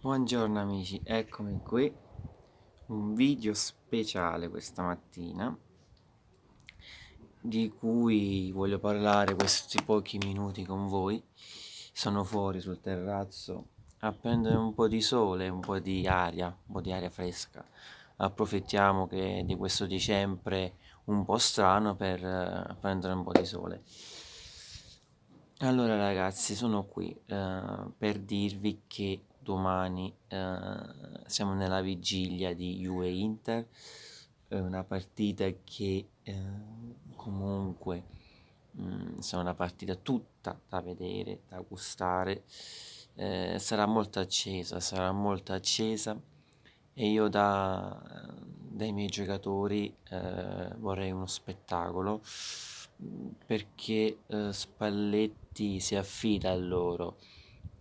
Buongiorno amici, eccomi qui, un video speciale questa mattina di cui voglio parlare questi pochi minuti con voi. Sono fuori sul terrazzo a prendere un po' di sole, un po' di aria, un po' di aria fresca. Approfittiamo che di questo dicembre un po' strano per eh, prendere un po' di sole. Allora ragazzi, sono qui uh, per dirvi che domani eh, siamo nella vigilia di UE Inter, una partita che eh, comunque mh, mm, sarà una partita tutta da vedere, da gustare, eh, sarà molto accesa, sarà molto accesa e io da, dai miei giocatori eh, vorrei uno spettacolo mm, perché eh, Spalletti si affida a loro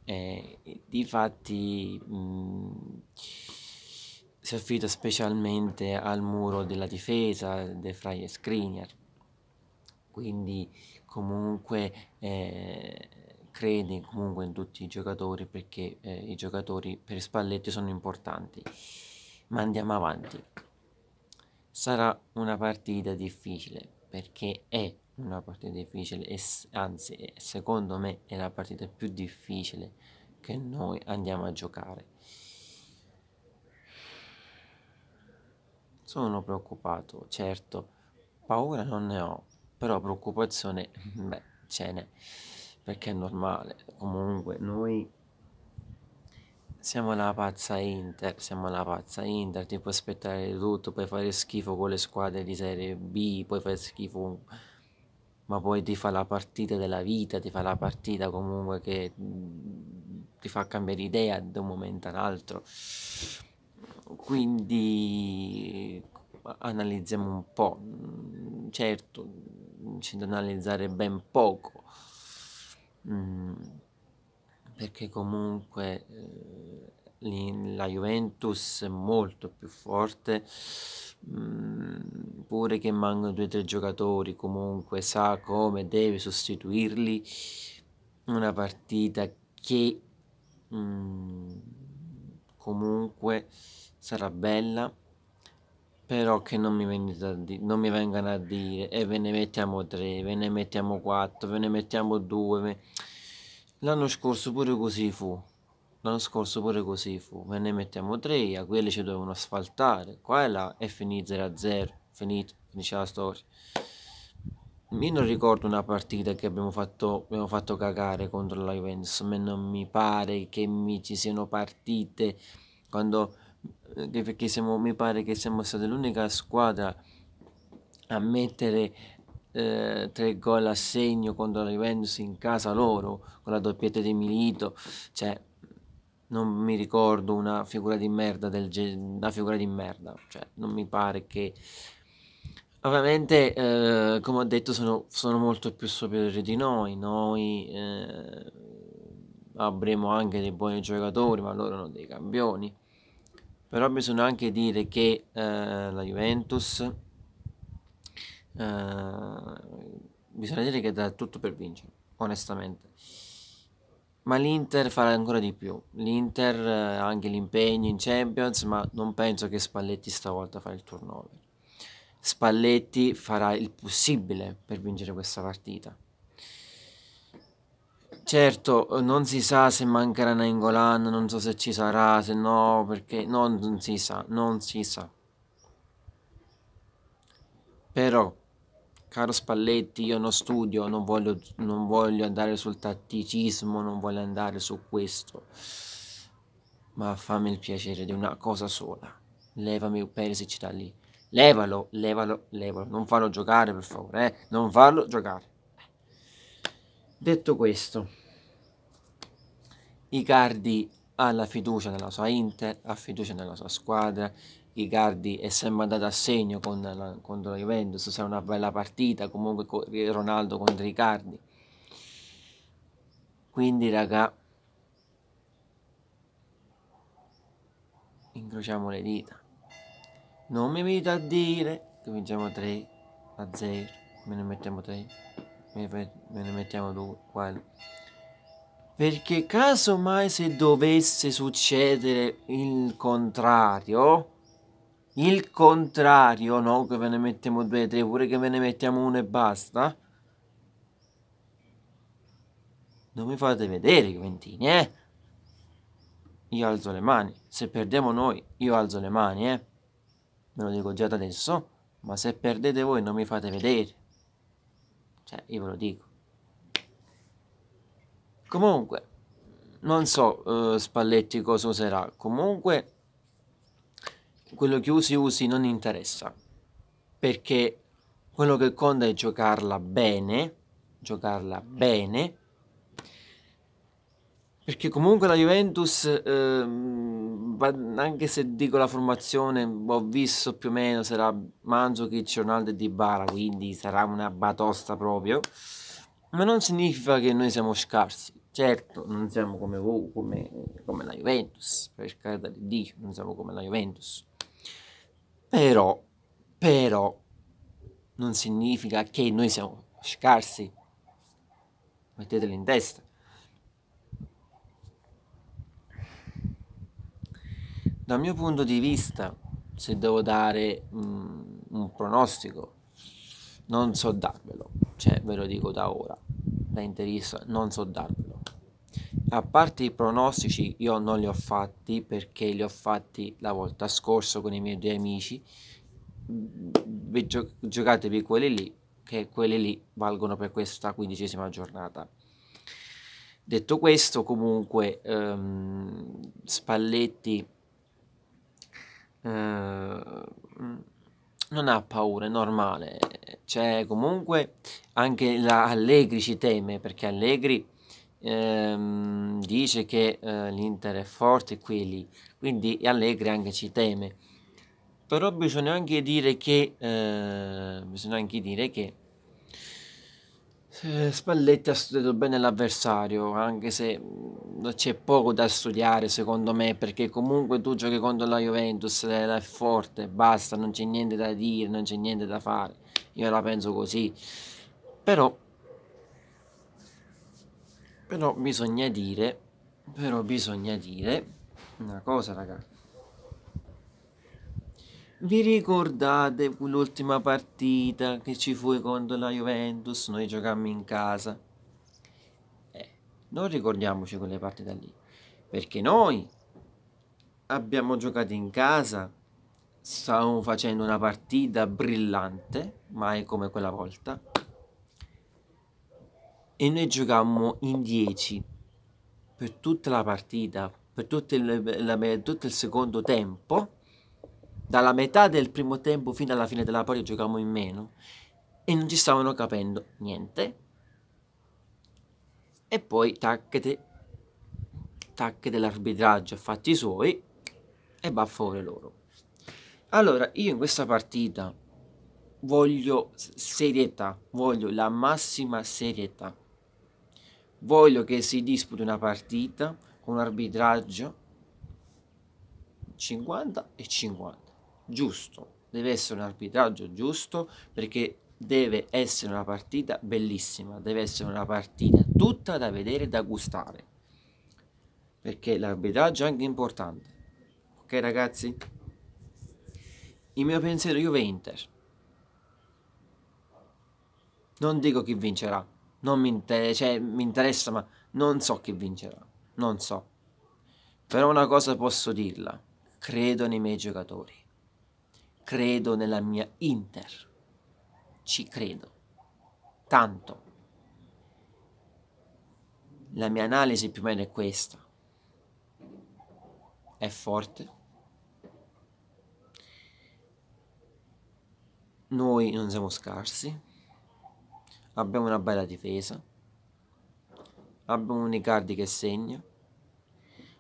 e eh, difatti mh, si affida specialmente al muro della difesa di Frey e Skriniar, quindi comunque eh, crede comunque in tutti i giocatori perché eh, i giocatori per Spalletti sono importanti. Ma andiamo avanti. Sarà una partita difficile perché è una partita difficile e anzi secondo me è la partita più difficile che noi andiamo a giocare sono preoccupato certo paura non ne ho però preoccupazione beh ce n'è perché è normale comunque noi siamo la pazza Inter, siamo la pazza Inter, ti puoi aspettare tutto, puoi fare schifo con le squadre di Serie B, puoi fare schifo ma poi ti fa la partita della vita, ti fa la partita comunque che mhmm, ti fa cambiare idea da un momento all'altro. Quindi analizziamo un po', mhmm, certo, c'è da analizzare ben poco, mhmm, perché comunque ehm, la Juventus è molto più forte oppure che mancano due o tre giocatori, comunque sa come deve sostituirli, una partita che mh, mm, comunque sarà bella, però che non mi, di, non mi, vengano a dire e eh, ve ne mettiamo tre, ve ne mettiamo quattro, ve ne mettiamo due. Ve... L'anno scorso pure così fu. L'anno scorso pure così fu, ve ne mettiamo tre, a quelli ci dovevano asfaltare, qua e là e finì 0 a 0 finito, finisce la storia. Io non ricordo una partita che abbiamo fatto, abbiamo fatto cagare contro la Juventus, a me non mi pare che mi ci siano partite quando, eh, perché siamo, mi pare che siamo stati l'unica squadra a mettere eh, tre gol a segno contro la Juventus in casa loro con la doppietta di Milito cioè non mi ricordo una figura di merda del genere una figura di merda cioè non mi pare che Ovviamente, eh, come ho detto, sono, sono, molto più superiori di noi. Noi eh, avremo anche dei buoni giocatori, ma loro hanno dei campioni. Però bisogna anche dire che eh, la Juventus, bisogna eh, dire che dà tutto per vincere, onestamente. Ma l'Inter farà ancora di più. L'Inter eh, ha anche l'impegno in Champions, ma non penso che Spalletti stavolta fa il turnover Spalletti farà il possibile per vincere questa partita. Certo, non si sa se mancherà Nangolan, non so se ci sarà, se no, perché no, non si sa, non si sa. Però, caro Spalletti, io non studio, non voglio, non voglio andare sul tatticismo, non voglio andare su questo. Ma fammi il piacere di una cosa sola. Levami Perisic da lì. Levalo, levalo, levalo. Non farlo giocare, per favore. Eh? Non farlo giocare. Detto questo, Icardi ha la fiducia nella sua Inter, ha fiducia nella sua squadra. Icardi è sempre andato a segno con la, contro la Juventus, sarà una bella partita, comunque con Ronaldo contro Icardi. Quindi, raga, incrociamo le dita. Non mi invito a dire Cominciamo vinciamo 3 a 0, me ne mettiamo 3, me ne mettiamo 2, quello. Perché casomai se dovesse succedere il contrario, il contrario, no? Che ve ne mettiamo 2, 3, pure che ve ne mettiamo 1 e basta. Non mi fate vedere, Juventini, eh? Io alzo le mani. Se perdiamo noi, io alzo le mani, eh? ve lo dico già da adesso, ma se perdete voi non mi fate vedere. Cioè, io ve lo dico. Comunque, non so uh, Spalletti cosa userà, comunque quello che usi usi non interessa, perché quello che conta è giocarla bene, giocarla bene, perché comunque la Juventus, ehm, anche se dico la formazione, ho visto più o meno, sarà Manzukic, Ronaldo e Dybala, quindi sarà una batosta proprio. Ma non significa che noi siamo scarsi. Certo, non siamo come voi, come, come la Juventus, per carità di Dio, non siamo come la Juventus. Però, però, non significa che noi siamo scarsi. Mettetelo in testa. Dal mio punto di vista, se devo dare um, un pronostico, non so darvelo, cioè ve lo dico da ora, da interista, non so darvelo. A parte i pronostici, io non li ho fatti perché li ho fatti la volta scorsa con i miei due amici. Mm, gio- giocatevi quelli lì, che quelli lì valgono per questa quindicesima giornata. Detto questo, comunque, um, Spalletti eh, non ha paura, è normale. C'è comunque anche la Allegri ci teme perché Allegri ehm, dice che eh, l'Inter è forte e lì, quindi Allegri anche ci teme. Però bisogna anche dire che, eh, bisogna anche dire che Spalletti ha studiato bene l'avversario, anche se mm, c'è poco da studiare secondo me, perché comunque tu giochi contro la Juventus, eh, è forte, basta, non c'è niente da dire, non c'è niente da fare, io la penso così, però, però bisogna dire, però bisogna dire una cosa ragazzi vi ricordate un'ultima partita che ci fu contro la Juventus? Noi giocammo in casa. Eh, non ricordiamoci quelle partite lì. Perché noi abbiamo giocato in casa, stavamo facendo una partita brillante, mai come quella volta. E noi giocammo in 10 per tutta la partita, per tutto il, la, tutto il secondo tempo dalla metà del primo tempo fino alla fine della partita giocavamo in meno e non ci stavano capendo niente. E poi tacchete, tacche dell'arbitraggio a fatti suoi e va a favore loro. Allora, io in questa partita voglio serietà, voglio la massima serietà. Voglio che si disputi una partita con un arbitraggio 50 e 50 giusto, deve essere un arbitraggio giusto perché deve essere una partita bellissima, deve essere una partita tutta da vedere e da gustare. Perché l'arbitraggio è anche importante. Ok ragazzi? Il mio pensiero Juve Inter. Non dico chi vincerà, non mi, inter cioè, mi interessa, ma non so chi vincerà, non so. Però una cosa posso dirla, credo nei miei giocatori credo nella mia Inter, ci credo, tanto. La mia analisi più o meno è questa. È forte. Noi non siamo scarsi. Abbiamo una bella difesa. Abbiamo un Icardi che segna.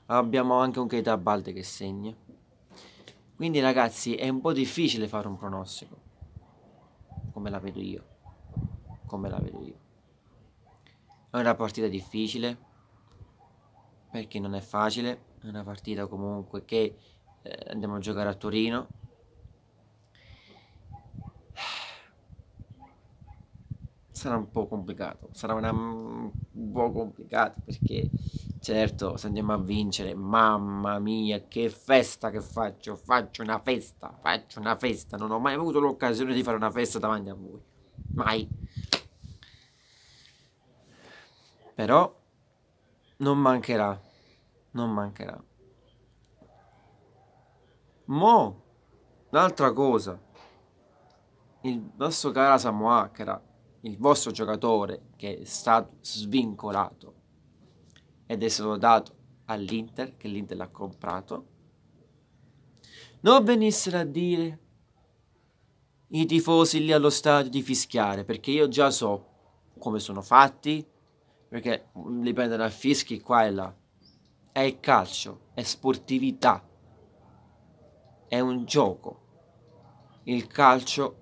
Abbiamo anche un Keita Balde che segna quindi ragazzi è un po' difficile fare un pronostico, come la vedo io, come la vedo io. È una partita difficile, perché non è facile, è una partita comunque che eh, andiamo a giocare a Torino, sarà un po' complicato, sarà una, un po' complicato perché certo se andiamo a vincere, mamma mia che festa che faccio, faccio una festa, faccio una festa, non ho mai avuto l'occasione di fare una festa davanti a voi, mai. Però non mancherà, non mancherà. Mo, un'altra cosa, il nostro cara Samoa che era il vostro giocatore che è stato svincolato ed è stato dato all'Inter, che l'Inter l'ha comprato, non venissero a dire i tifosi lì allo stadio di fischiare, perché io già so come sono fatti, perché mm, li prendono a fischi qua e là. È calcio, è sportività, è un gioco. Il calcio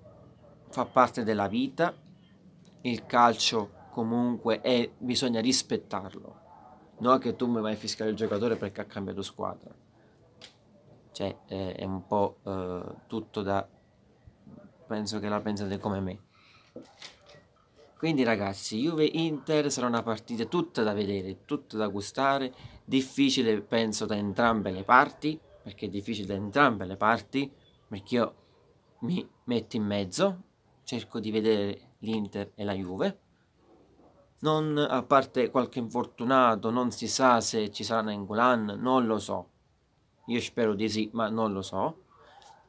fa parte della vita il calcio comunque è, bisogna rispettarlo. Non che tu mi vai a fischiare il giocatore perché ha cambiato squadra. Cioè, è, è un po' eh, tutto da... penso che la pensate come me. Quindi ragazzi, Juve-Inter sarà una partita tutta da vedere, tutta da gustare, difficile penso da entrambe le parti, perché è difficile da entrambe le parti, perché io mi metto in mezzo, cerco di vedere l'Inter e la Juve. Non, a parte qualche infortunato, non si sa se ci sarà Nengolan, non lo so. Io spero di sì, ma non lo so.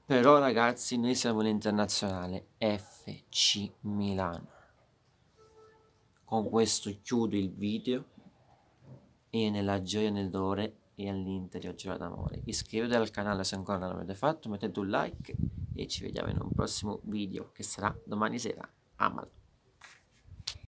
Però ragazzi, noi siamo l'internazionale FC Milano. Con questo chiudo il video e nella gioia, nel dolore e all'Inter all'interior gioia d'amore. Iscrivetevi al canale se ancora non l'avete fatto, mettete un like e ci vediamo in un prossimo video che sarà domani sera. ámalo.